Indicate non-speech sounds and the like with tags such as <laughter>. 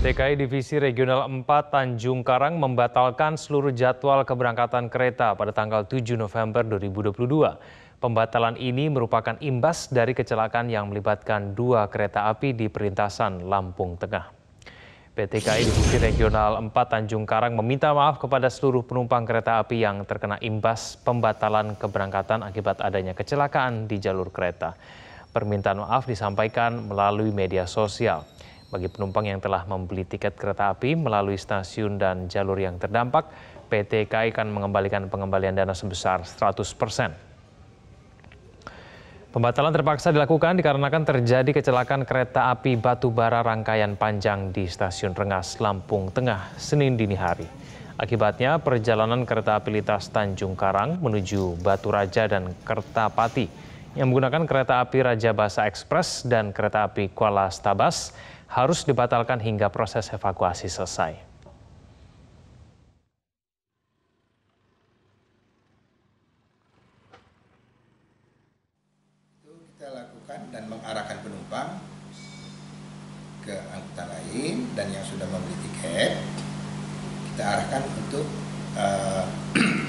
PTKI Divisi Regional 4 Tanjung Karang membatalkan seluruh jadwal keberangkatan kereta pada tanggal 7 November 2022. Pembatalan ini merupakan imbas dari kecelakaan yang melibatkan dua kereta api di perlintasan Lampung Tengah. PT KAI Divisi Regional 4 Tanjung Karang meminta maaf kepada seluruh penumpang kereta api yang terkena imbas pembatalan keberangkatan akibat adanya kecelakaan di jalur kereta. Permintaan maaf disampaikan melalui media sosial. Bagi penumpang yang telah membeli tiket kereta api melalui stasiun dan jalur yang terdampak, PT KAI akan mengembalikan pengembalian dana sebesar 100 persen. Pembatalan terpaksa dilakukan dikarenakan terjadi kecelakaan kereta api batu bara rangkaian panjang di stasiun Rengas, Lampung Tengah, Senin dini hari. Akibatnya perjalanan kereta api lintas Tanjung Karang menuju Batu Raja dan Kertapati yang menggunakan kereta api Raja Basa Express dan kereta api Kuala Stabas harus dibatalkan hingga proses evakuasi selesai. kita lakukan dan mengarahkan penumpang ke angkutan lain dan yang sudah membeli tiket kita arahkan untuk uh, <clears throat>